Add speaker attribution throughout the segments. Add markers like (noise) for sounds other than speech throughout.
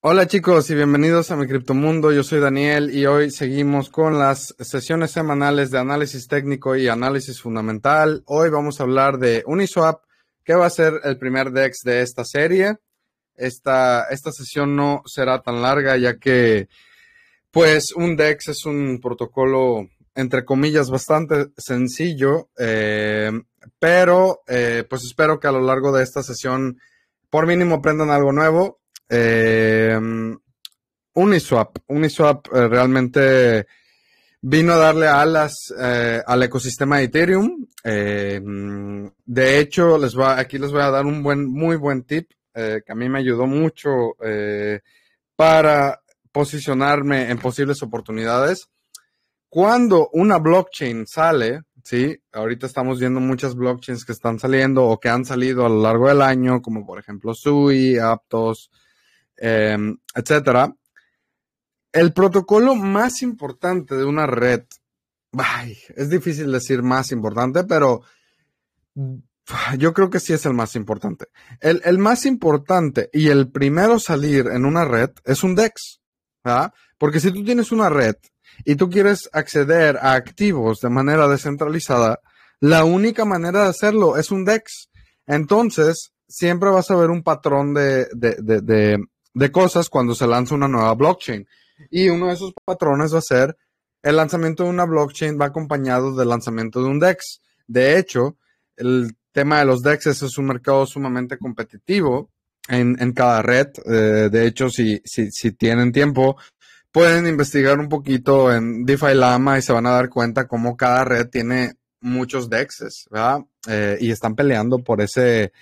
Speaker 1: Hola chicos y bienvenidos a mi criptomundo. Yo soy Daniel y hoy seguimos con las sesiones semanales de análisis técnico y análisis fundamental. Hoy vamos a hablar de Uniswap, que va a ser el primer DEX de esta serie. Esta, esta sesión no será tan larga ya que pues un DEX es un protocolo entre comillas bastante sencillo, eh, pero eh, pues espero que a lo largo de esta sesión por mínimo aprendan algo nuevo Em, Uniswap. Uniswap eh, realmente vino a darle alas eh, al ecosistema de Ethereum. Em, de hecho, les va, aquí les voy a dar un buen, muy buen tip eh, que a mí me ayudó mucho para posicionarme en posibles oportunidades. Cuando una blockchain sale, ¿sí? Ahorita estamos viendo muchas blockchains que están saliendo o que han salido a lo largo del año, como por ejemplo Sui, Aptos, Em, etcétera. El protocolo más importante de una red, es difícil decir más importante, pero yo creo que sí es el más importante. El, más importante y el primero salir en una red es un DEX, ¿verdad? Porque si tú tienes una red y tú quieres acceder a activos de manera descentralizada, la única manera de hacerlo es un DEX. Entonces, siempre vas a ver un patrón de de cosas cuando se lanza una nueva blockchain. Y uno de esos patrones va a ser el lanzamiento de una blockchain va acompañado del lanzamiento de un DEX. De hecho, el tema de los DEX es un mercado sumamente competitivo en, cada red. Eh, de hecho, si, tienen tiempo, pueden investigar un poquito en DeFi Lama y se van a dar cuenta cómo cada red tiene muchos DEXs, ¿verdad? Eh, y están peleando por ese,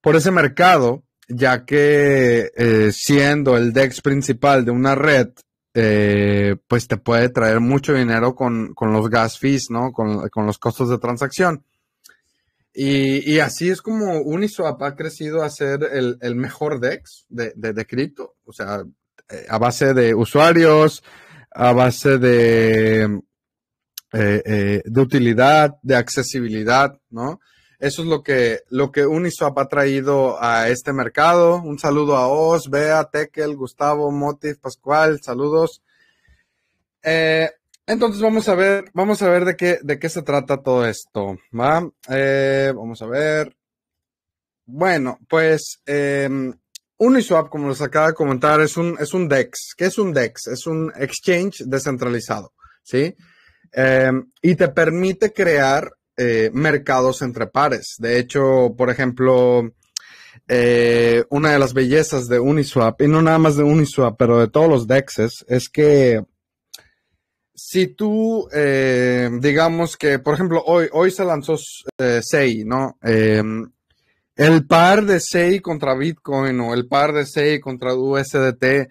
Speaker 1: por ese mercado ya que eh, siendo el DEX principal de una red, eh, pues te puede traer mucho dinero con, los gas fees, ¿no? Con, los costos de transacción. Y, así es como Uniswap ha crecido a ser el, mejor DEX de, cripto, o sea, eh, a base de usuarios, a base de, de utilidad, de accesibilidad, ¿no? Eso es lo que, lo que Uniswap ha traído a este mercado. Un saludo a Oz, Bea, Tekel, Gustavo, Motif, Pascual, saludos. Eh, entonces vamos a ver, vamos a ver de qué, de qué se trata todo esto. Eh, vamos a ver. Bueno, pues em, Uniswap, como les acaba de comentar, es un, es un DEX. ¿Qué es un DEX? Es un exchange descentralizado, ¿sí? Em, y te permite crear eh, mercados entre pares. De hecho, por ejemplo, eh, una de las bellezas de Uniswap, y no nada más de Uniswap, pero de todos los DEXs, es que si tú, eh, digamos que, por ejemplo, hoy, hoy se lanzó SEI, ¿no? el par de SEI contra Bitcoin o el par de SEI contra USDT,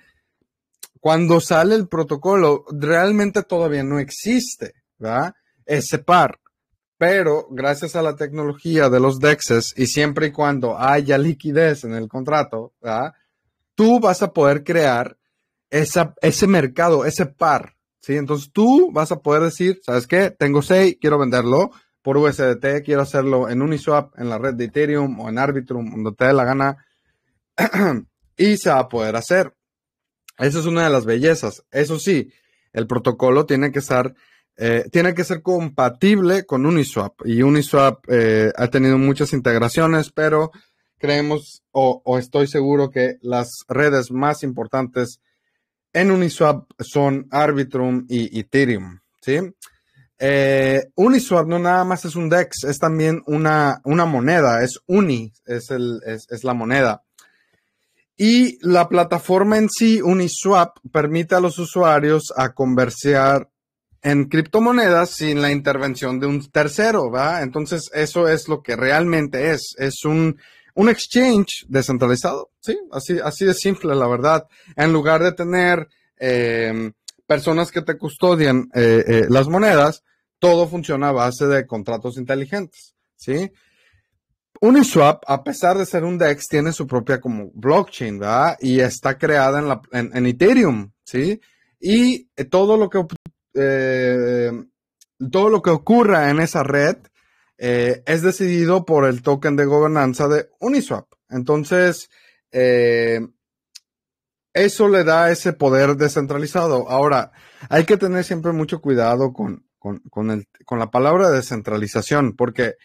Speaker 1: cuando sale el protocolo, realmente todavía no existe, ¿verdad? Ese par pero gracias a la tecnología de los DEXs y siempre y cuando haya liquidez en el contrato, tú vas a poder crear ese mercado, ese par. ¿sí? Entonces tú vas a poder decir, ¿sabes qué? Tengo 6, quiero venderlo por USDT, quiero hacerlo en Uniswap, en la red de Ethereum o en Arbitrum, donde te dé la gana. (clears throat) y se va a poder hacer. Esa es una de las bellezas. Eso sí, el protocolo tiene que estar eh, tiene que ser compatible con Uniswap y Uniswap eh, ha tenido muchas integraciones, pero creemos o, estoy seguro que las redes más importantes en Uniswap son Arbitrum y Ethereum, ¿sí? Eh, Uniswap no nada más es un DEX, es también una, una moneda, es Uni, es, es la moneda. Y la plataforma en sí, Uniswap, permite a los usuarios a conversar en criptomonedas sin la intervención de un tercero, ¿va? Entonces, eso es lo que realmente es. Es un, exchange descentralizado, ¿sí? Así, así de simple, la verdad. En lugar de tener eh, personas que te custodian eh, eh, las monedas, todo funciona a base de contratos inteligentes, ¿sí? Uniswap, a pesar de ser un DEX, tiene su propia como blockchain, ¿verdad? Y está creada en, en Ethereum, ¿sí? Y todo lo que eh, todo lo que ocurra en esa red eh, es decidido por el token de gobernanza de Uniswap. Entonces, eh, eso le da ese poder descentralizado. Ahora, hay que tener siempre mucho cuidado con, la palabra descentralización, porque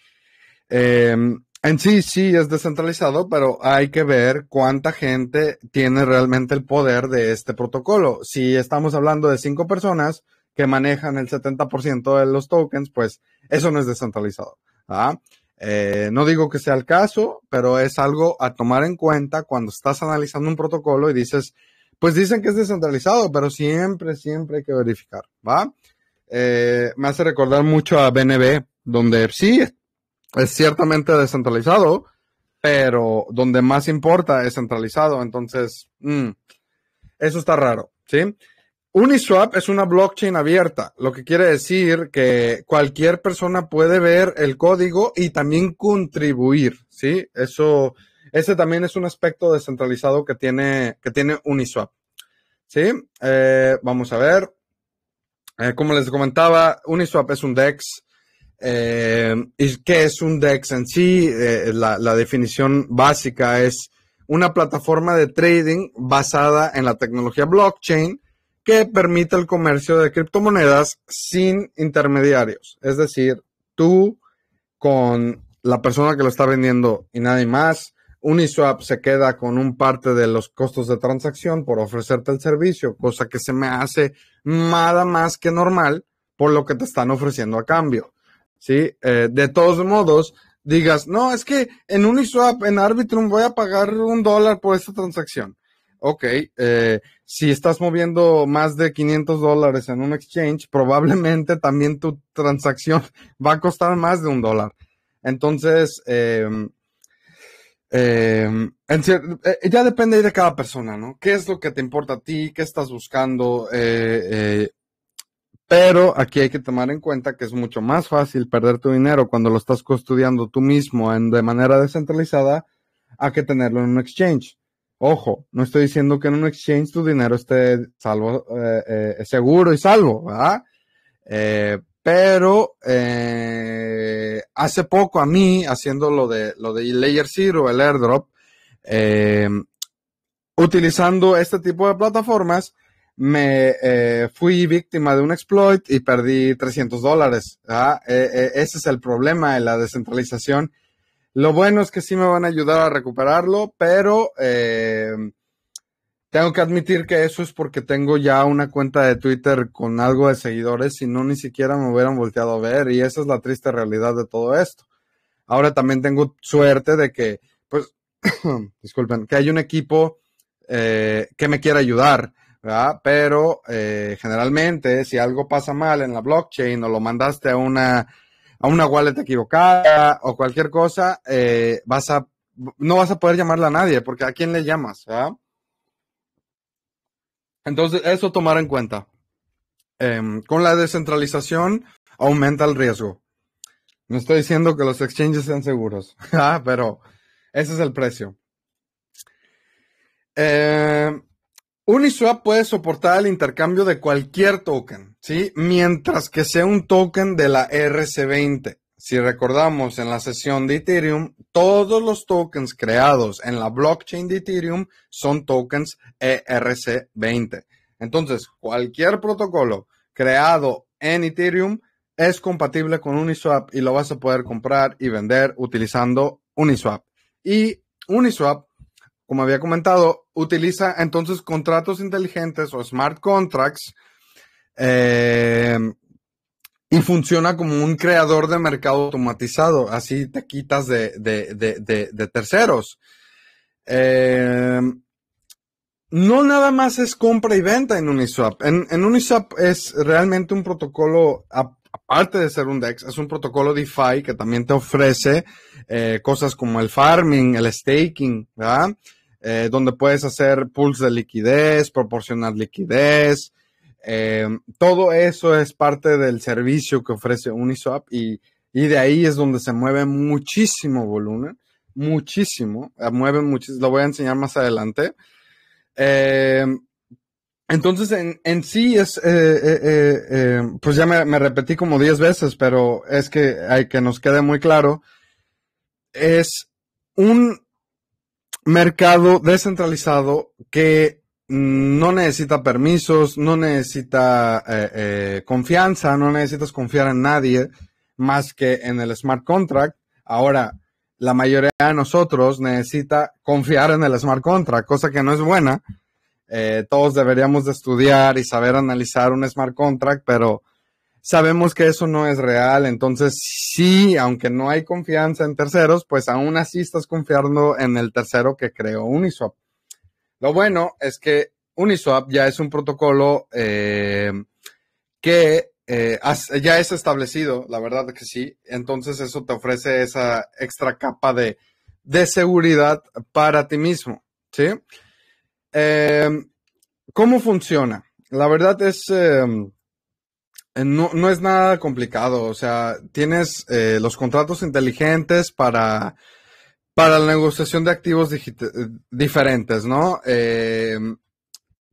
Speaker 1: eh, en sí sí es descentralizado, pero hay que ver cuánta gente tiene realmente el poder de este protocolo. Si estamos hablando de cinco personas, que manejan el 70% de los tokens, pues eso no es descentralizado. ¿ah? Eh, no digo que sea el caso, pero es algo a tomar en cuenta cuando estás analizando un protocolo y dices, pues dicen que es descentralizado, pero siempre, siempre hay que verificar, ¿va? Eh, me hace recordar mucho a BNB, donde sí, es ciertamente descentralizado, pero donde más importa es centralizado, entonces, mm, eso está raro, ¿sí? Uniswap es una blockchain abierta, lo que quiere decir que cualquier persona puede ver el código y también contribuir, ¿sí? Eso, ese también es un aspecto descentralizado que tiene, que tiene Uniswap, ¿sí? Eh, vamos a ver. Eh, como les comentaba, Uniswap es un DEX. Eh, ¿Y qué es un DEX en sí? la definición básica es una plataforma de trading basada en la tecnología blockchain que permite el comercio de criptomonedas sin intermediarios. Es decir, tú con la persona que lo está vendiendo y nadie más. Uniswap se queda con un parte de los costos de transacción por ofrecerte el servicio, cosa que se me hace nada más que normal por lo que te están ofreciendo a cambio. ¿sí? Eh, de todos modos, digas, no, es que en Uniswap, en Arbitrum, voy a pagar un dólar por esta transacción ok, eh, si estás moviendo más de 500 dólares en un exchange, probablemente también tu transacción (laughs) va a costar más de un dólar. Entonces, em, em, eh, ya depende de cada persona, ¿no? ¿Qué es lo que te importa a ti? ¿Qué estás buscando? Eh, pero aquí hay que tomar en cuenta que es mucho más fácil perder tu dinero cuando lo estás custodiando tú mismo de manera descentralizada a que tenerlo en un exchange. Ojo, no estoy diciendo que en un exchange tu dinero esté salvo, eh, eh, seguro y salvo, ¿verdad? Eh, pero hace poco a mí, haciendo lo de, lo de Layer Zero, el airdrop, utilizando este tipo de plataformas, me fui víctima de un exploit y perdí 300 dólares. ese es el problema de la descentralización lo bueno es que sí me van a ayudar a recuperarlo, pero eh, tengo que admitir que eso es porque tengo ya una cuenta de Twitter con algo de seguidores y no ni siquiera me hubieran volteado a ver y esa es la triste realidad de todo esto. Ahora también tengo suerte de que, pues, (coughs) disculpen, que hay un equipo eh, que me quiera ayudar. ¿verdad? Pero eh, generalmente si algo pasa mal en la blockchain o lo mandaste a una a una wallet equivocada o cualquier cosa, eh, vas a, no vas a poder llamarla a nadie, porque a quién le llamas, ah? Entonces, eso tomar en cuenta. Em, con la descentralización aumenta el riesgo. No estoy diciendo que los exchanges sean seguros, (laughs) ah, pero ese es el precio. Em, Uniswap puede soportar el intercambio de cualquier token. ¿sí? mientras que sea un token de la RC20. Si recordamos en la sesión de Ethereum, todos los tokens creados en la blockchain de Ethereum son tokens ERC20. Entonces, cualquier protocolo creado en Ethereum es compatible con Uniswap y lo vas a poder comprar y vender utilizando Uniswap. Y Uniswap, como había comentado, utiliza entonces contratos inteligentes o smart contracts eh, y funciona como un creador de mercado automatizado, así te quitas de, terceros. Eh, no nada más es compra y venta en Uniswap. En, Uniswap es realmente un protocolo, aparte de ser un DEX, es un protocolo DeFi que también te ofrece eh, cosas como el farming, el staking, donde puedes hacer pools de liquidez, proporcionar liquidez, Em, todo eso es parte del servicio que ofrece Uniswap y, y de ahí es donde se mueve muchísimo volumen, muchísimo, eh, lo voy a enseñar más adelante. Em, entonces, en, sí es, eh, eh, pues ya me, me repetí como 10 veces, pero es que hay que nos quede muy claro, es un mercado descentralizado que Mm, no necesita permisos, no necesita eh, eh, confianza, no necesitas confiar en nadie más que en el smart contract. Ahora, la mayoría de nosotros necesita confiar en el smart contract, cosa que no es buena. Eh, todos deberíamos de estudiar y saber analizar un smart contract, pero sabemos que eso no es real. Entonces, sí, aunque no hay confianza en terceros, pues aún así estás confiando en el tercero que creó Uniswap. Lo bueno es que Uniswap ya es un protocolo eh, que eh, ya es establecido, la verdad que sí. Entonces eso te ofrece esa extra capa de, seguridad para ti mismo, ¿sí? Eh, ¿Cómo funciona? La verdad es, em, no, no, es nada complicado, o sea, tienes los contratos inteligentes para para la negociación de activos eh, diferentes, ¿no? Eh,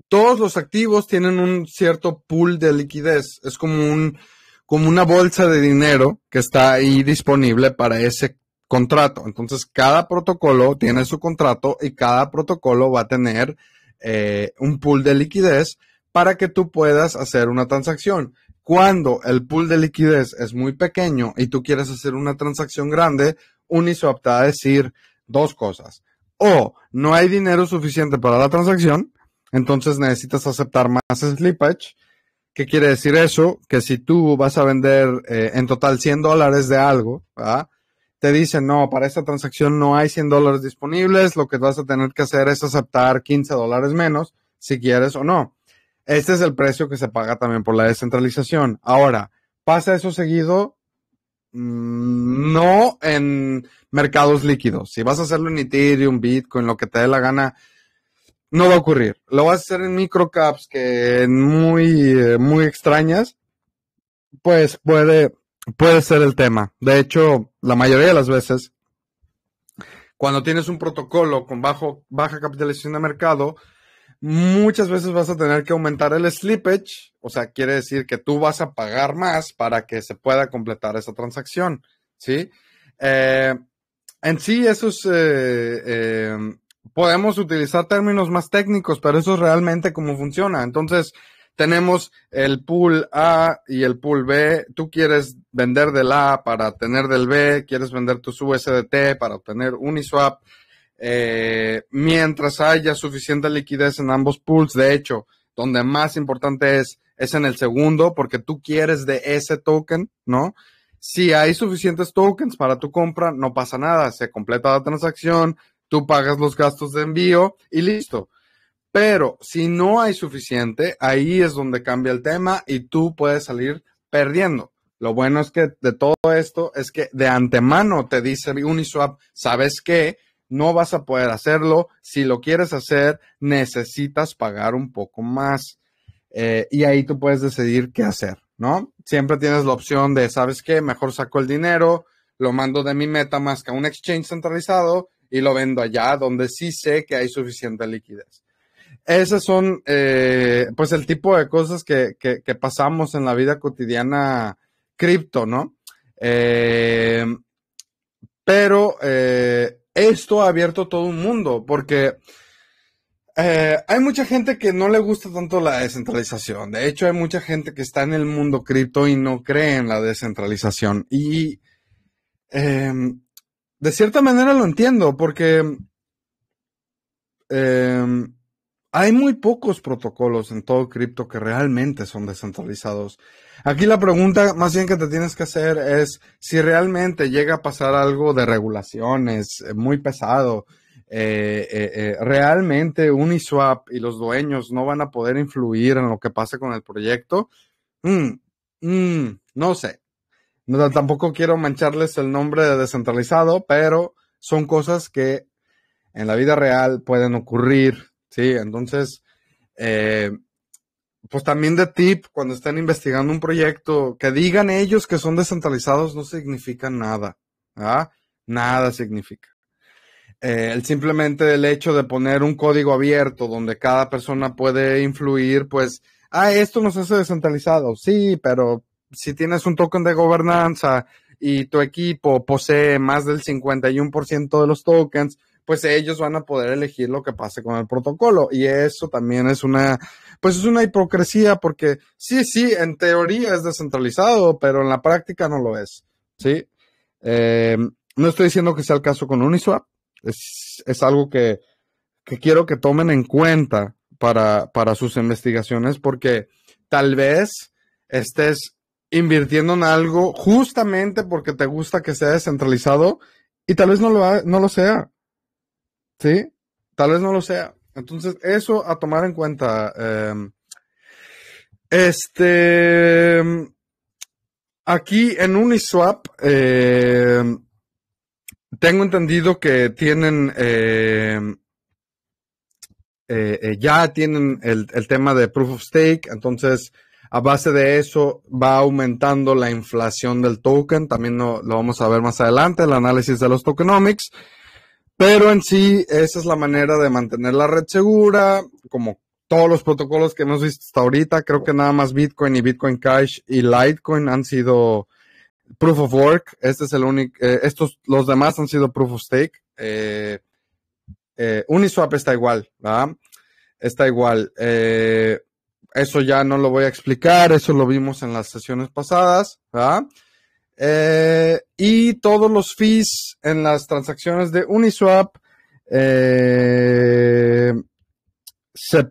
Speaker 1: todos los activos tienen un cierto pool de liquidez, es como, un, como una bolsa de dinero que está ahí disponible para ese contrato. Entonces, cada protocolo tiene su contrato y cada protocolo va a tener eh, un pool de liquidez para que tú puedas hacer una transacción. Cuando el pool de liquidez es muy pequeño y tú quieres hacer una transacción grande, Uniswap te apta a decir dos cosas. O no hay dinero suficiente para la transacción, entonces necesitas aceptar más slippage. ¿Qué quiere decir eso? Que si tú vas a vender eh, en total 100 dólares de algo, te dicen, no, para esta transacción no hay 100 dólares disponibles, lo que vas a tener que hacer es aceptar 15 dólares menos, si quieres o no. Este es el precio que se paga también por la descentralización. Ahora, pasa eso seguido Mm, no en mercados líquidos. Si vas a hacerlo en Ethereum, Bitcoin, lo que te dé la gana, no va a ocurrir. Lo vas a hacer en microcaps que muy, eh, muy extrañas, pues puede, puede ser el tema. De hecho, la mayoría de las veces, cuando tienes un protocolo con bajo, baja capitalización de mercado, muchas veces vas a tener que aumentar el slippage o sea, quiere decir que tú vas a pagar más para que se pueda completar esa transacción, ¿sí? Eh, en sí, eso eh, eh, podemos utilizar términos más técnicos, pero eso es realmente cómo funciona. Entonces, tenemos el pool A y el pool B. Tú quieres vender del A para tener del B, quieres vender tus USDT para obtener Uniswap. Eh, mientras haya suficiente liquidez en ambos pools, de hecho, donde más importante es es en el segundo porque tú quieres de ese token, ¿no? Si hay suficientes tokens para tu compra, no pasa nada, se completa la transacción, tú pagas los gastos de envío y listo. Pero si no hay suficiente, ahí es donde cambia el tema y tú puedes salir perdiendo. Lo bueno es que de todo esto es que de antemano te dice Uniswap, ¿sabes que No vas a poder hacerlo. Si lo quieres hacer, necesitas pagar un poco más. Eh, y ahí tú puedes decidir qué hacer, ¿no? Siempre tienes la opción de, ¿sabes qué? Mejor saco el dinero, lo mando de mi MetaMask a un exchange centralizado y lo vendo allá donde sí sé que hay suficiente liquidez. Esos son, eh, pues, el tipo de cosas que, pasamos en la vida cotidiana cripto, ¿no? Eh, pero esto ha abierto todo un mundo, porque eh, hay mucha gente que no le gusta tanto la descentralización. De hecho, hay mucha gente que está en el mundo cripto y no cree en la descentralización. Y em, de cierta manera lo entiendo, porque em, hay muy pocos protocolos en todo cripto que realmente son descentralizados. Aquí la pregunta más bien que te tienes que hacer es si realmente llega a pasar algo de regulaciones eh, muy pesado eh, eh, realmente Uniswap y los dueños no van a poder influir en lo que pase con el proyecto, mm, mm, no sé. tampoco quiero mancharles el nombre de descentralizado, pero son cosas que en la vida real pueden ocurrir, ¿sí? Entonces, eh, pues también de tip, cuando están investigando un proyecto, que digan ellos que son descentralizados no significa nada, ¿ah? Nada significa. Eh, el simplemente el hecho de poner un código abierto donde cada persona puede influir, pues, ah, esto nos hace descentralizado. Sí, pero si tienes un token de gobernanza y tu equipo posee más del 51% de los tokens, pues ellos van a poder elegir lo que pase con el protocolo. Y eso también es una, pues es una hipocresía porque sí, sí, en teoría es descentralizado, pero en la práctica no lo es. ¿Sí? Eh, no estoy diciendo que sea el caso con Uniswap, es, algo que, quiero que tomen en cuenta para, sus investigaciones porque tal vez estés invirtiendo en algo justamente porque te gusta que sea descentralizado y tal vez no lo, no lo sea. ¿Sí? Tal vez no lo sea. Entonces, eso a tomar en cuenta. Em, este. Aquí en Uniswap, eh, tengo entendido que tienen, em, eh, eh, ya tienen el, tema de proof of stake, entonces a base de eso va aumentando la inflación del token, también lo vamos a ver más adelante, el análisis de los tokenomics, pero en sí esa es la manera de mantener la red segura, como todos los protocolos que hemos visto hasta ahorita, creo que nada más Bitcoin y Bitcoin Cash y Litecoin han sido Proof of Work, este es el único, eh, estos, los demás han sido Proof of Stake. Eh, eh, Uniswap está igual, ¿verdad? Está igual. eso ya no lo voy a explicar, eso lo vimos en las sesiones pasadas, ¿verdad? y todos los fees en las transacciones de Uniswap se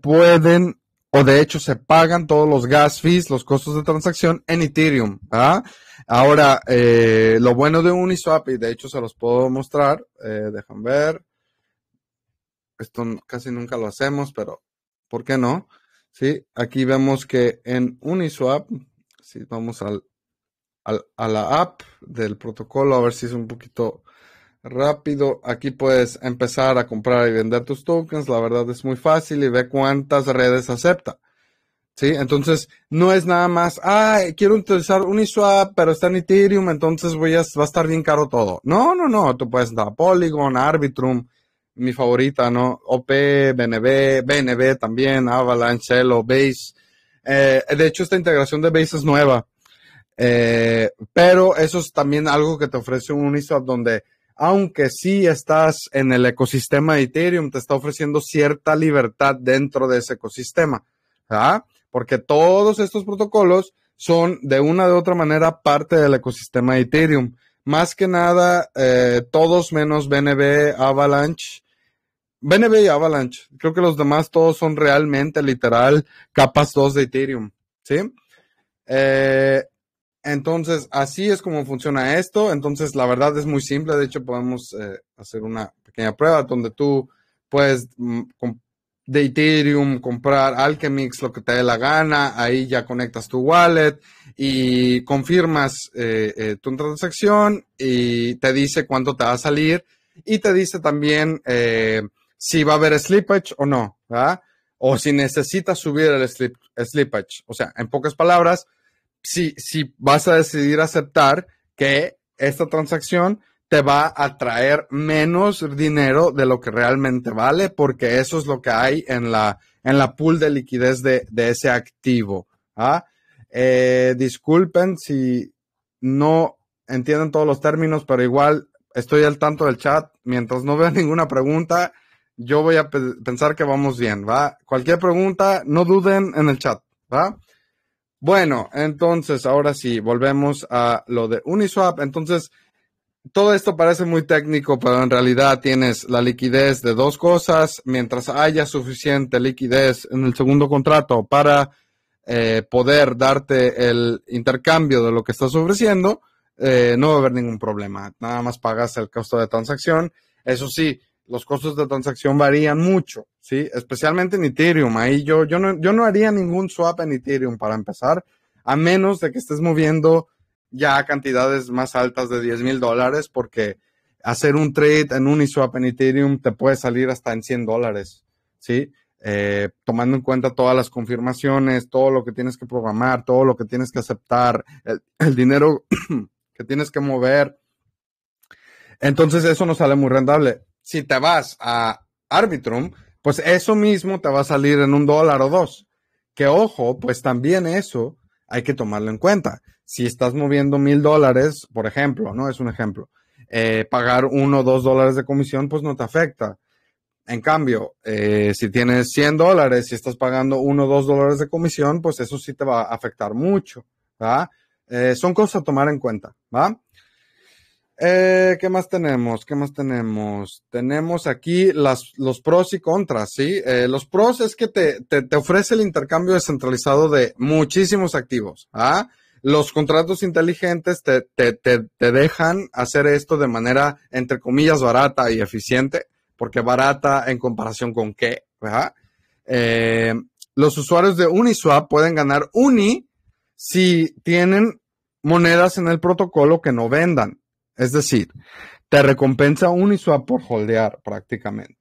Speaker 1: pueden o de hecho se pagan todos los gas fees, los costos de transacción en Ethereum. ¿ah? Ahora, eh, lo bueno de Uniswap, y de hecho se los puedo mostrar, eh, dejan ver, esto casi nunca lo hacemos, pero ¿por qué no? Sí, aquí vemos que en Uniswap, si vamos al, al, a la app del protocolo, a ver si es un poquito rápido aquí puedes empezar a comprar y vender tus tokens. La verdad es muy fácil y ve cuántas redes acepta. ¿Sí? Entonces, no es nada más, ah, quiero utilizar Uniswap, pero está en Ethereum, entonces voy a, va a estar bien caro todo. No, no, no. Tú puedes entrar a Polygon, Arbitrum, mi favorita, ¿no? OP, BNB, BNB también, Avalanche, Elo, Base. Eh, de hecho, esta integración de Base es nueva. Eh, pero eso es también algo que te ofrece un Uniswap donde aunque sí estás en el ecosistema de Ethereum, te está ofreciendo cierta libertad dentro de ese ecosistema, Porque todos estos protocolos son de una de otra manera parte del ecosistema de Ethereum. Más que nada, eh, todos menos BNB, Avalanche, BNB y Avalanche. Creo que los demás todos son realmente literal capas 2 de Ethereum, ¿sí? Eh, entonces, así es como funciona esto. Entonces, la verdad es muy simple. De hecho, podemos eh, hacer una pequeña prueba donde tú puedes mm, de Ethereum comprar Alchemix, lo que te dé la gana. Ahí ya conectas tu wallet y confirmas eh, eh, tu transacción y te dice cuánto te va a salir y te dice también si va a haber slippage o no, ¿verdad? O si necesitas subir el slippage. O sea, en pocas palabras, si, vas a decidir aceptar que esta transacción te va a traer menos dinero de lo que realmente vale, porque eso es lo que hay en la, en la pool de liquidez de, ese activo. ¿ah? Eh, disculpen si no entienden todos los términos, pero igual estoy al tanto del chat. Mientras no vea (laughs) ninguna pregunta, yo voy a pensar que vamos bien, ¿va? Cualquier pregunta, no duden en el chat, ¿va? Bueno, entonces ahora sí, volvemos a lo de Uniswap. Entonces, todo esto parece muy técnico, pero en realidad tienes la liquidez de dos cosas. Mientras haya suficiente liquidez en el segundo contrato para eh, poder darte el intercambio de lo que estás ofreciendo, eh, no va a haber ningún problema. Nada más pagas el costo de transacción. Eso sí, los costos de transacción varían mucho, ¿sí? Especialmente en Ethereum. Ahí yo, yo, no, yo no haría ningún swap en Ethereum para empezar, a menos de que estés moviendo ya cantidades más altas de 10 mil dólares, porque hacer un trade en Uniswap en Ethereum te puede salir hasta en 100 dólares, ¿sí? Eh, tomando en cuenta todas las confirmaciones, todo lo que tienes que programar, todo lo que tienes que aceptar, el dinero (clears throat) que tienes que mover. Entonces eso no sale muy rentable si te vas a Arbitrum, pues eso mismo te va a salir en un dólar o dos. Que ojo, pues también eso hay que tomarlo en cuenta. Si estás moviendo mil dólares, por ejemplo, ¿no? Es un ejemplo. Eh, pagar uno o dos dólares de comisión, pues no te afecta. En cambio, eh, si tienes 100 dólares y si estás pagando uno o dos dólares de comisión, pues eso sí te va a afectar mucho, eh, son cosas a tomar en cuenta, ¿va? Eh, ¿Qué más tenemos? ¿Qué más tenemos? Tenemos aquí las, los pros y contras, ¿sí? Eh, los pros es que te, te, te, ofrece el intercambio descentralizado de muchísimos activos. ¿ah? Los contratos inteligentes te, te, te, dejan hacer esto de manera, entre comillas, barata y eficiente, porque barata en comparación con qué, ¿verdad? Eh, los usuarios de Uniswap pueden ganar Uni si tienen monedas en el protocolo que no vendan. Es decir, te recompensa Uniswap por holdear prácticamente.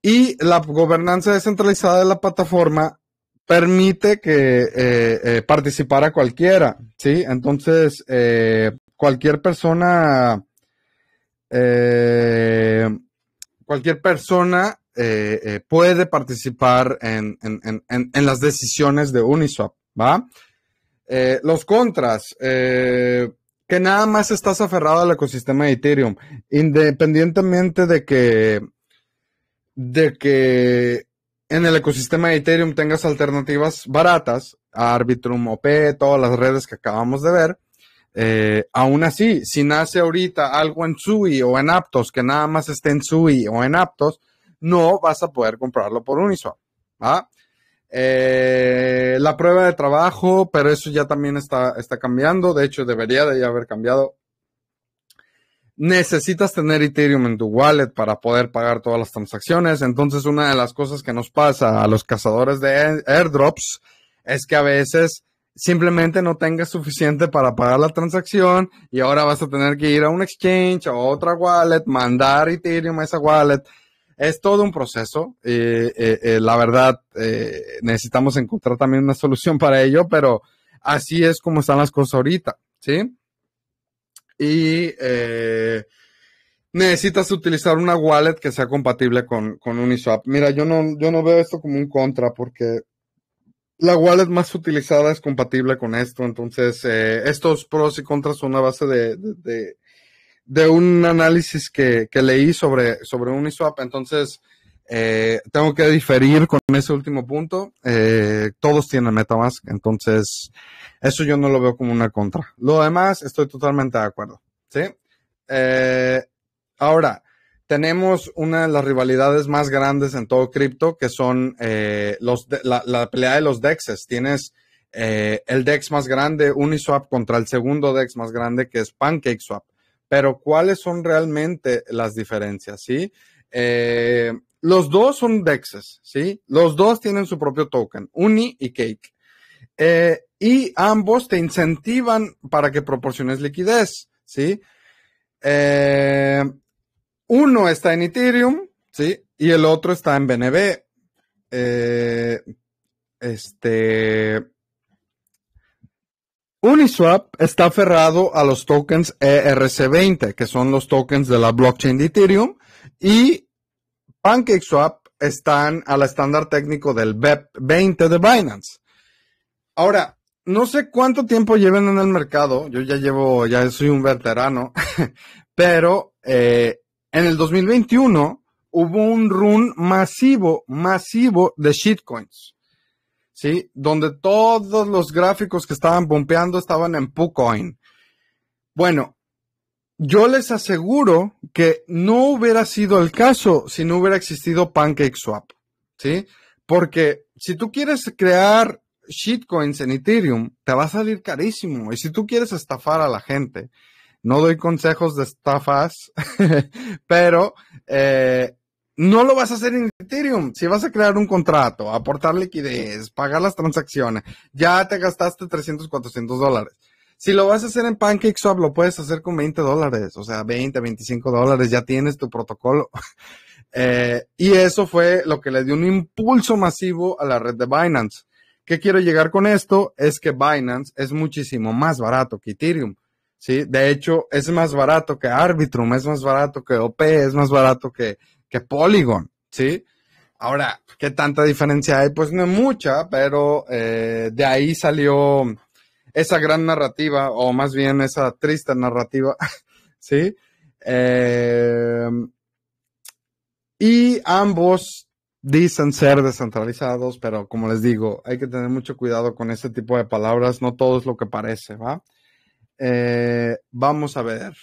Speaker 1: Y la gobernanza descentralizada de la plataforma permite que eh, eh, participara cualquiera, ¿sí? Entonces, eh, cualquier persona, cualquier persona puede participar en, las decisiones de Uniswap, ¿va? los contras, que nada más estás aferrado al ecosistema de Ethereum, independientemente de que, de que en el ecosistema de Ethereum tengas alternativas baratas, a Arbitrum, OP, todas las redes que acabamos de ver. Eh, aún así, si nace ahorita algo en SUI o en Aptos, que nada más esté en SUI o en Aptos, no vas a poder comprarlo por Uniswap. ¿ah? Eh, la prueba de trabajo, pero eso ya también está, está cambiando. De hecho, debería de haber cambiado. Necesitas tener Ethereum en tu wallet para poder pagar todas las transacciones. Entonces, una de las cosas que nos pasa a los cazadores de airdrops es que a veces simplemente no tengas suficiente para pagar la transacción y ahora vas a tener que ir a un exchange o a otra wallet, mandar Ethereum a esa wallet es todo un proceso. Eh, eh, la verdad, eh, necesitamos encontrar también una solución para ello, pero así es como están las cosas ahorita, ¿sí? Y necesitas utilizar una wallet que sea compatible con, con Uniswap. Mira, yo no, yo no veo esto como un contra porque la wallet más utilizada es compatible con esto. Entonces, estos pros y contras son una base de, de un análisis que, leí sobre, sobre Uniswap, entonces eh, tengo que diferir con ese último punto. Eh, todos tienen MetaMask, entonces eso yo no lo veo como una contra. Lo demás, estoy totalmente de acuerdo. ¿sí? Eh, ahora, tenemos una de las rivalidades más grandes en todo cripto, que son los la, pelea de los dexes Tienes el DEX más grande, Uniswap, contra el segundo DEX más grande, que es PancakeSwap pero ¿cuáles son realmente las diferencias? ¿Sí? Eh, los dos son DEXs, ¿sí? Los dos tienen su propio token, Uni y Cake. Eh, y ambos te incentivan para que proporciones liquidez, ¿sí? Eh, uno está en Ethereum, ¿sí? Y el otro está en BNB. este, Uniswap está aferrado a los tokens ERC20, que son los tokens de la blockchain de Ethereum, y PancakeSwap están al estándar técnico del BEP20 de Binance. Ahora, no sé cuánto tiempo lleven en el mercado, yo ya llevo, ya soy un veterano, (laughs) pero eh, en el 2021 hubo un run masivo, masivo de shitcoins. ¿sí? Donde todos los gráficos que estaban bombeando estaban en PuCoin. Bueno, yo les aseguro que no hubiera sido el caso si no hubiera existido PancakeSwap, ¿sí? Porque si tú quieres crear shitcoins en Ethereum, te va a salir carísimo. Y si tú quieres estafar a la gente, no doy consejos de estafas, (laughs) pero eh, no lo vas a hacer en Ethereum. Si vas a crear un contrato, aportar liquidez, pagar las transacciones, ya te gastaste 300, 400 dólares. Si lo vas a hacer en PancakeSwap, lo puedes hacer con 20 dólares, o sea, 20, 25 dólares, ya tienes tu protocolo. (laughs) Eh, y eso fue lo que le dio un impulso masivo a la red de Binance. ¿Qué quiero llegar con esto? Es que Binance es muchísimo más barato que Ethereum. De hecho, es más barato que Arbitrum, es más barato que OP, es más barato que que Polygon, ¿sí? Ahora, ¿qué tanta diferencia hay? Pues no mucha, pero eh, de ahí salió esa gran narrativa, o más bien esa triste narrativa, (laughs) ¿sí? Eh, y ambos dicen ser descentralizados, pero como les digo, hay que tener mucho cuidado con ese tipo de palabras, no todo es lo que parece, ¿va? Eh, vamos a ver,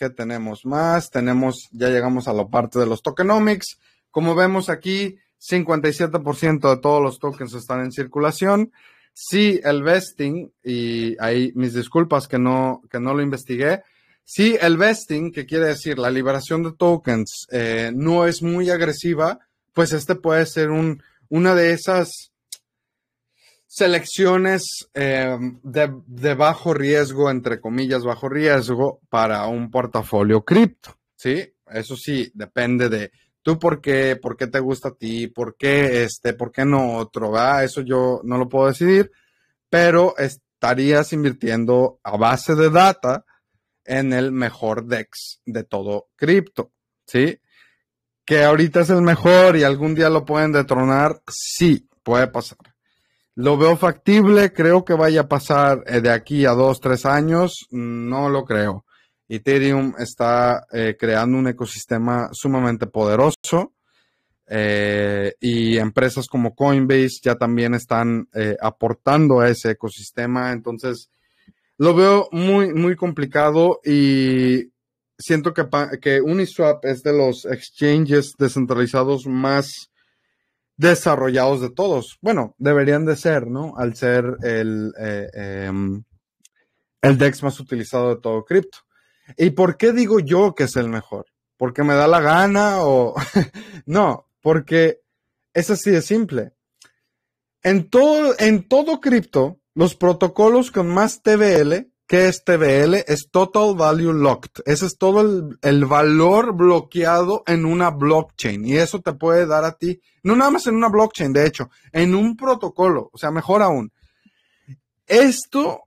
Speaker 1: ¿Qué tenemos más? Tenemos, ya llegamos a la parte de los tokenomics. Como vemos aquí, 57% de todos los tokens están en circulación. Si el vesting, y ahí mis disculpas que no, que no lo investigué. Si el vesting, que quiere decir la liberación de tokens, eh, no es muy agresiva, pues este puede ser un, una de esas selecciones eh, de, bajo riesgo, entre comillas, bajo riesgo para un portafolio cripto, ¿sí? Eso sí, depende de tú por qué, por qué te gusta a ti, por qué este, por qué no otro, Eso yo no lo puedo decidir, pero estarías invirtiendo a base de data en el mejor DEX de todo cripto, ¿sí? Que ahorita es el mejor y algún día lo pueden detronar, sí, puede pasar lo veo factible, creo que vaya a pasar eh, de aquí a dos, tres años, no lo creo. Ethereum está eh, creando un ecosistema sumamente poderoso eh, y empresas como Coinbase ya también están aportando a ese ecosistema, entonces lo veo muy, muy complicado y siento que, que Uniswap es de los exchanges descentralizados más desarrollados de todos. Bueno, deberían de ser, ¿no? Al ser el, eh, em, el DEX más utilizado de todo cripto. ¿Y por qué digo yo que es el mejor? ¿Porque me da la gana o...? (laughs) no, porque es así de simple. En todo, en todo cripto, los protocolos con más TBL ¿Qué es TBL? Es Total Value Locked. Ese es todo el, valor bloqueado en una blockchain. Y eso te puede dar a ti, no nada más en una blockchain, de hecho, en un protocolo. O sea, mejor aún. Esto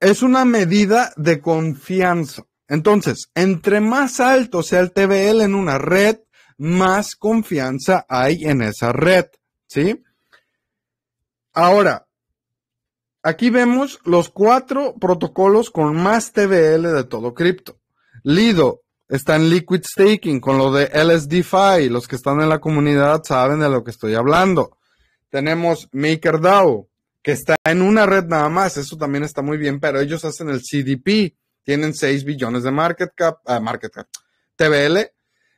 Speaker 1: es una medida de confianza. Entonces, entre más alto sea el TBL en una red, más confianza hay en esa red. ¿Sí? Ahora, Aquí vemos los cuatro protocolos con más TBL de todo cripto. Lido está en Liquid Staking con lo de LSDFi. Los que están en la comunidad saben de lo que estoy hablando. Tenemos MakerDAO, que está en una red nada más. Eso también está muy bien, pero ellos hacen el CDP. Tienen 6 billones de market cap, ah, market cap, TVL.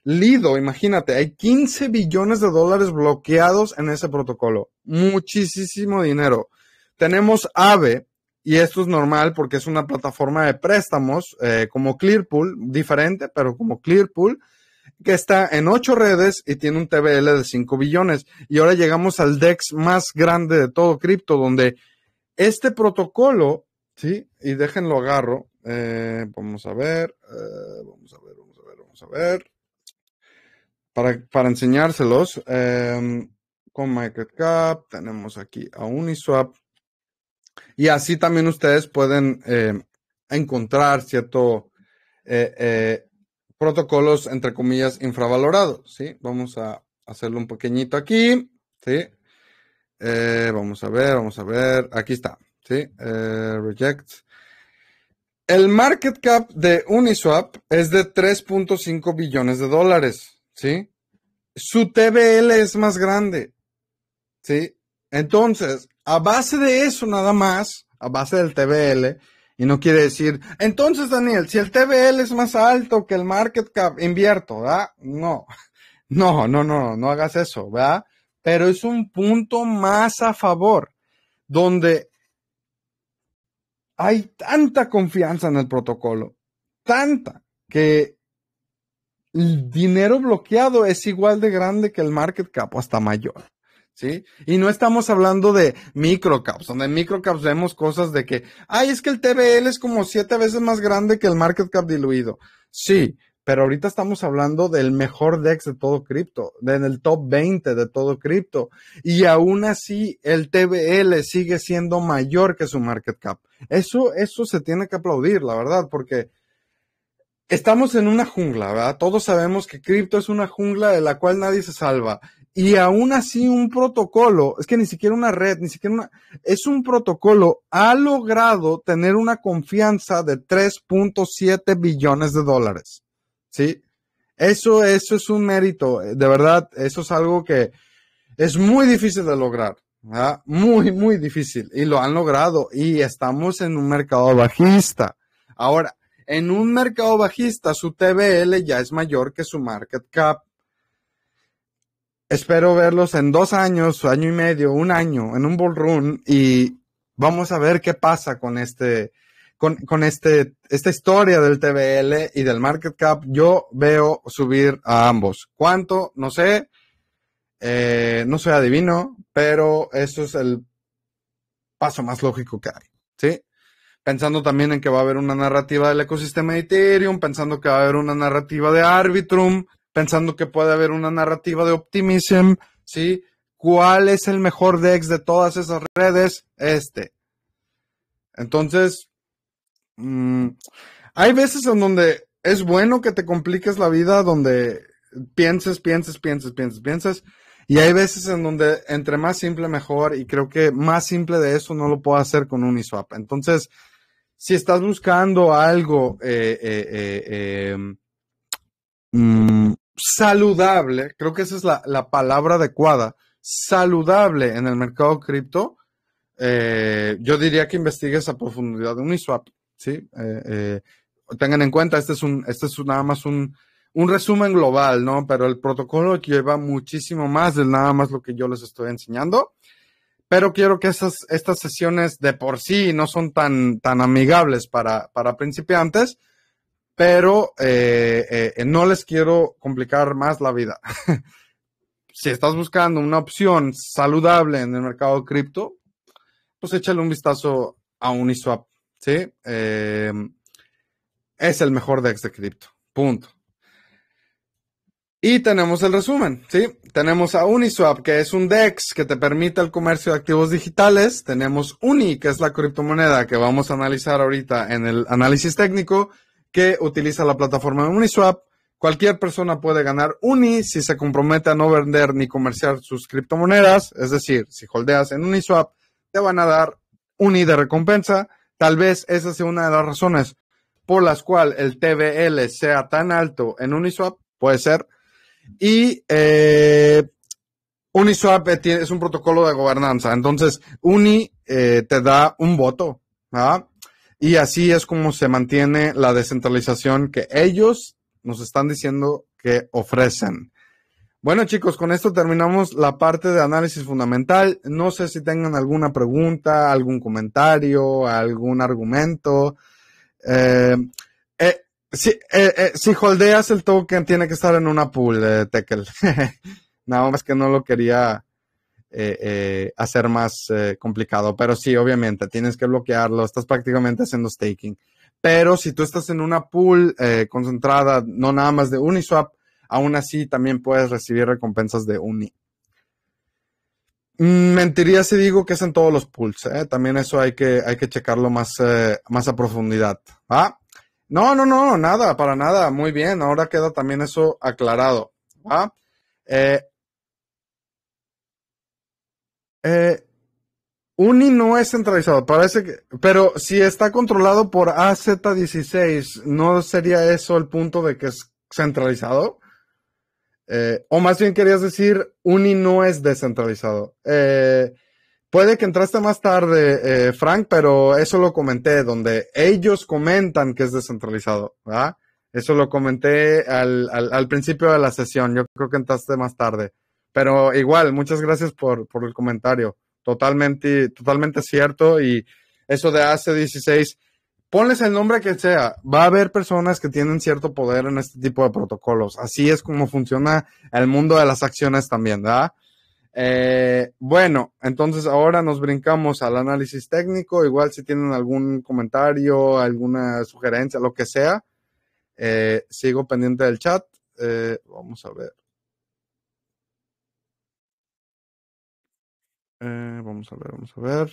Speaker 1: Lido, imagínate, hay 15 billones de dólares bloqueados en ese protocolo. Muchísimo dinero. Tenemos AVE, y esto es normal porque es una plataforma de préstamos eh, como Clearpool, diferente, pero como Clearpool, que está en ocho redes y tiene un TBL de 5 billones. Y ahora llegamos al DEX más grande de todo cripto, donde este protocolo, ¿sí? Y déjenlo agarro. Eh, vamos a ver, eh, vamos a ver, vamos a ver, vamos a ver. Para, enseñárselos, con Cap. tenemos aquí a Uniswap, y así también ustedes pueden eh, encontrar cierto eh, eh, protocolos, entre comillas, infravalorados, ¿sí? Vamos a hacerlo un pequeñito aquí, ¿sí? vamos a ver, vamos a ver, aquí está, ¿sí? reject. El market cap de Uniswap es de 3.5 billones de dólares, ¿sí? Su TBL es más grande, ¿sí? Entonces, a base de eso nada más, a base del TBL, y no quiere decir, entonces Daniel, si el TBL es más alto que el market cap, invierto, ¿verdad? (laughs) No, no, no, no, no hagas eso, ¿verdad? Pero es un punto más a favor, donde hay tanta confianza en el protocolo, tanta, que el dinero bloqueado es igual de grande que el market cap o hasta mayor. ¿sí? Y no estamos hablando de microcaps, donde en microcaps vemos cosas de que, ay, es que el TBL es como siete veces más grande que el market cap diluido. Sí, pero ahorita estamos hablando del mejor DEX de todo cripto, del top 20 de todo cripto. Y aún así, el TBL sigue siendo mayor que su market cap. Eso, eso se tiene que aplaudir, la verdad, porque estamos en una jungla, ¿verdad? Todos sabemos que cripto es una jungla de la cual nadie se salva. Y aún así un protocolo, es que ni siquiera una red, ni siquiera una, es un protocolo, ha logrado tener una confianza de 3.7 billones de dólares. ¿Sí? Eso, eso es un mérito, de verdad, eso es algo que es muy difícil de lograr. ¿verdad? Muy, muy difícil. Y lo han logrado. Y estamos en un mercado bajista. Ahora, en un mercado bajista, su TBL ya es mayor que su market cap espero verlos en dos años, año y medio, un año, en un run y vamos a ver qué pasa con este, con, este, esta historia del TBL y del market cap. Yo veo subir a ambos. ¿Cuánto? No sé. Eh, no soy adivino, pero eso es el paso más lógico que hay, ¿sí? Pensando también en que va a haber una narrativa del ecosistema de Ethereum, pensando que va a haber una narrativa de Arbitrum, pensando que puede haber una narrativa de optimism, ¿sí? ¿Cuál es el mejor DEX de todas esas redes? Este. Entonces, mm, hay veces en donde es bueno que te compliques la vida, donde pienses, pienses, pienses, pienses, pienses. Y hay veces en donde entre más simple mejor y creo que más simple de eso no lo puedo hacer con un ISWAP. Entonces, si estás buscando algo eh, eh, eh, eh mm, saludable, creo que esa es la, palabra adecuada, saludable en el mercado cripto, eh, yo diría que investigues a profundidad de Uniswap, ¿sí? Eh, eh, tengan en cuenta, este es un, este es nada más un, resumen global, ¿no? Pero el protocolo lleva muchísimo más de nada más lo que yo les estoy enseñando. Pero quiero que esas, estas sesiones de por sí no son tan, tan amigables para, para principiantes pero eh, eh, eh, no les quiero complicar más la vida. (laughs) si estás buscando una opción saludable en el mercado cripto, pues échale un vistazo a Uniswap, ¿sí? Em, es el mejor DEX de cripto, punto. Y tenemos el resumen, ¿sí? Tenemos a Uniswap, que es un DEX que te permite el comercio de activos digitales. Tenemos Uni, que es la criptomoneda que vamos a analizar ahorita en el análisis técnico que utiliza la plataforma Uniswap. Cualquier persona puede ganar UNI si se compromete a no vender ni comerciar sus criptomonedas. Es decir, si holdeas en Uniswap, te van a dar UNI de recompensa. Tal vez esa sea una de las razones por las cuales el TBL sea tan alto en Uniswap. Puede ser. Y eh, Uniswap eh, es un protocolo de gobernanza. Entonces, Uni eh, te da un voto. Y así es como se mantiene la descentralización que ellos nos están diciendo que ofrecen. Bueno chicos, con esto terminamos la parte de análisis fundamental. No sé si tengan alguna pregunta, algún comentario, algún argumento. Eh, eh, eh, si, holdeas el token tiene que estar en una pool, Tekel. (laughs) Nada más que no lo quería eh, eh, hacer más eh, complicado. Pero sí, obviamente, tienes que bloquearlo, estás prácticamente haciendo staking. Pero si tú estás en una pool concentrada, no nada más de Uniswap, aún así también puedes recibir recompensas de Uni. Mm, mentiría si digo que es en todos los pools. También eso hay que, hay que checarlo más, más a profundidad. No, no, no, nada, para nada. Muy bien. Ahora queda también eso aclarado. ¿va? Eh, Uni no es centralizado, parece que, pero si está controlado por AZ16, ¿no sería eso el punto de que es centralizado? Eh, o más bien querías decir, Uni no es descentralizado. Eh, puede que entraste más tarde, Frank, pero eso lo comenté, donde ellos comentan que es descentralizado, Eso lo comenté al principio de la sesión, yo creo que entraste más tarde. Pero igual, muchas gracias por, el comentario. Totalmente, totalmente cierto. Y eso de hace 16, ponles el nombre que sea. Va a haber personas que tienen cierto poder en este tipo de protocolos. Así es como funciona el mundo de las acciones también, ¿verdad? Eh, bueno, entonces ahora nos brincamos al análisis técnico. Igual si tienen algún comentario, alguna sugerencia, lo que sea, eh, sigo pendiente del chat. Eh, vamos a ver. Eh, vamos a ver, vamos a ver.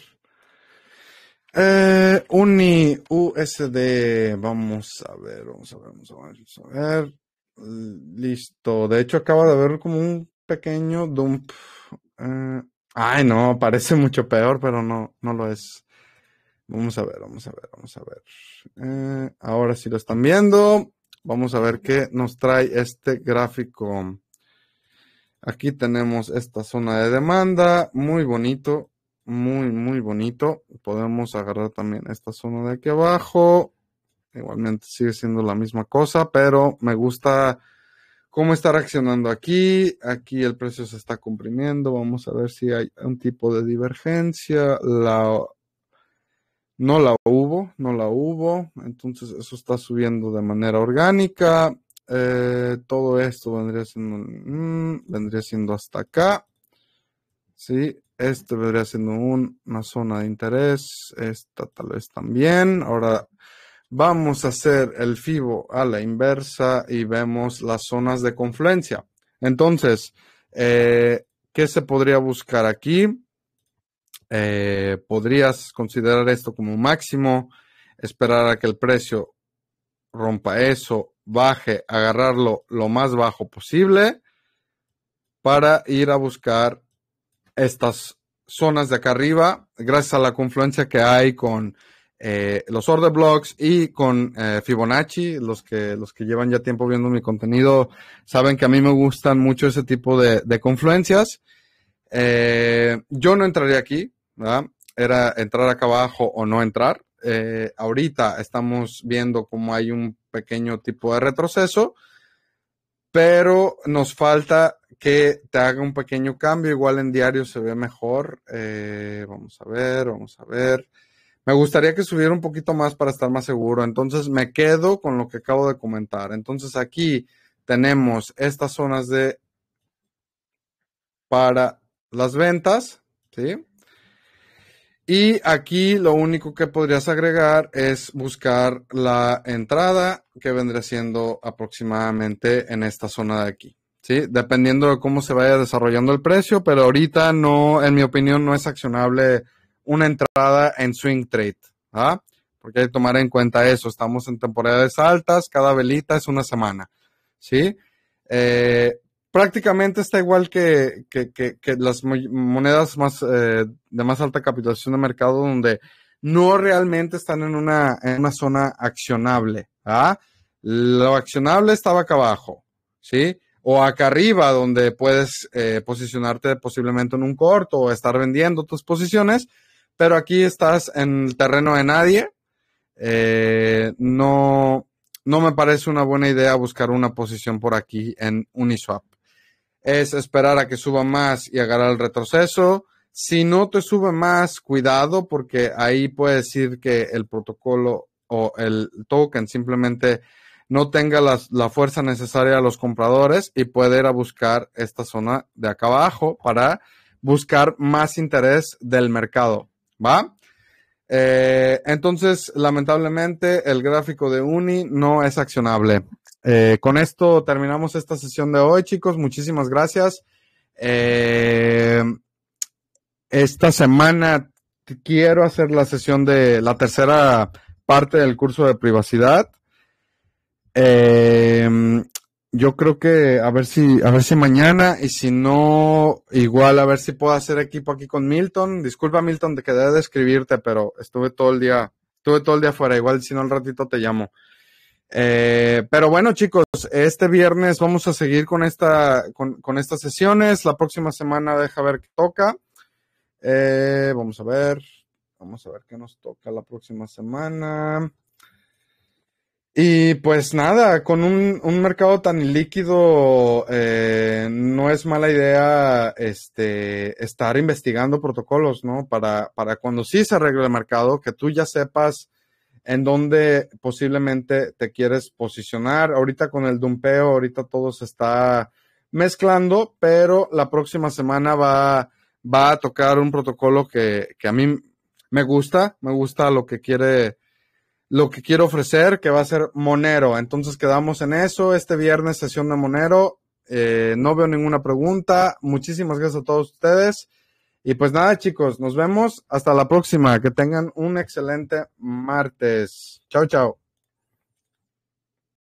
Speaker 1: Eh, Uni USD. Vamos a ver, vamos a ver, vamos a ver, Listo. De hecho, acaba de haber como un pequeño dump. Eh, ay, no, parece mucho peor, pero no, no lo es. Vamos a ver, vamos a ver, vamos a ver. ahora sí lo están viendo. Vamos a ver qué nos trae este gráfico. Aquí tenemos esta zona de demanda, muy bonito, muy, muy bonito. Podemos agarrar también esta zona de aquí abajo. Igualmente sigue siendo la misma cosa, pero me gusta cómo está reaccionando aquí. Aquí el precio se está comprimiendo. Vamos a ver si hay un tipo de divergencia. La, no la hubo, no la hubo. Entonces eso está subiendo de manera orgánica. Eh, todo esto vendría siendo, mm, vendría siendo hasta acá. Sí, este vendría siendo una zona de interés. Esta tal vez también. Ahora vamos a hacer el FIBO a la inversa y vemos las zonas de confluencia. Entonces, eh, ¿qué se podría buscar aquí? Eh, podrías considerar esto como máximo, esperar a que el precio rompa eso baje, agarrarlo lo más bajo posible para ir a buscar estas zonas de acá arriba, gracias a la confluencia que hay con eh, los order blocks y con eh, Fibonacci, los que, los que llevan ya tiempo viendo mi contenido saben que a mí me gustan mucho ese tipo de, confluencias. Eh, yo no entraría aquí, Era entrar acá abajo o no entrar. ahorita estamos viendo cómo hay un pequeño tipo de retroceso, pero nos falta que te haga un pequeño cambio. Igual en diario se ve mejor. Eh, vamos a ver, vamos a ver. Me gustaría que subiera un poquito más para estar más seguro. Entonces me quedo con lo que acabo de comentar. Entonces aquí tenemos estas zonas de para las ventas, ¿sí? Y aquí lo único que podrías agregar es buscar la entrada que vendría siendo aproximadamente en esta zona de aquí. ¿sí? Dependiendo de cómo se vaya desarrollando el precio, pero ahorita no, en mi opinión, no es accionable una entrada en swing trade. ¿ah? Porque hay que tomar en cuenta eso. Estamos en temporadas altas, cada velita es una semana. ¿sí? Eh, prácticamente está igual que, las monedas más, eh, de más alta capitalización de mercado, donde no realmente están en una, zona accionable. ¿ah? Lo accionable estaba acá abajo, ¿sí? O acá arriba, donde puedes eh, posicionarte posiblemente en un corto o estar vendiendo tus posiciones, pero aquí estás en el terreno de nadie. Eh, no, no me parece una buena idea buscar una posición por aquí en Uniswap es esperar a que suba más y agarrar el retroceso. Si no te sube más, cuidado, porque ahí puede decir que el protocolo o el token simplemente no tenga la fuerza necesaria a los compradores y puede ir a buscar esta zona de acá abajo para buscar más interés del mercado. ¿Va? Eh, entonces, lamentablemente, el gráfico de Uni no es accionable. Eh, con esto terminamos esta sesión de hoy, chicos. Muchísimas gracias. Eh, esta semana quiero hacer la sesión de la tercera parte del curso de privacidad. Eh, yo creo que a ver si a ver si mañana y si no igual a ver si puedo hacer equipo aquí con Milton. Disculpa Milton, te quedé de escribirte, pero estuve todo el día estuve todo el día fuera. Igual si no al ratito te llamo. Eh, pero bueno, chicos, este viernes vamos a seguir con esta, con, estas sesiones. La próxima semana deja ver qué toca. Eh, vamos a ver, vamos a ver qué nos toca la próxima semana. Y pues nada, con un, mercado tan líquido, eh, no es mala idea este, estar investigando protocolos, ¿no? Para, para cuando sí se arregle el mercado, que tú ya sepas en donde posiblemente te quieres posicionar. Ahorita con el dumpeo, ahorita todo se está mezclando, pero la próxima semana va, va a tocar un protocolo que, que a mí me gusta, me gusta lo que quiere, lo que quiero ofrecer, que va a ser Monero. Entonces quedamos en eso. Este viernes sesión de Monero. Eh, no veo ninguna pregunta. Muchísimas gracias a todos ustedes. Y pues nada, chicos, nos vemos hasta la próxima. Que tengan un excelente martes. Chao, chao.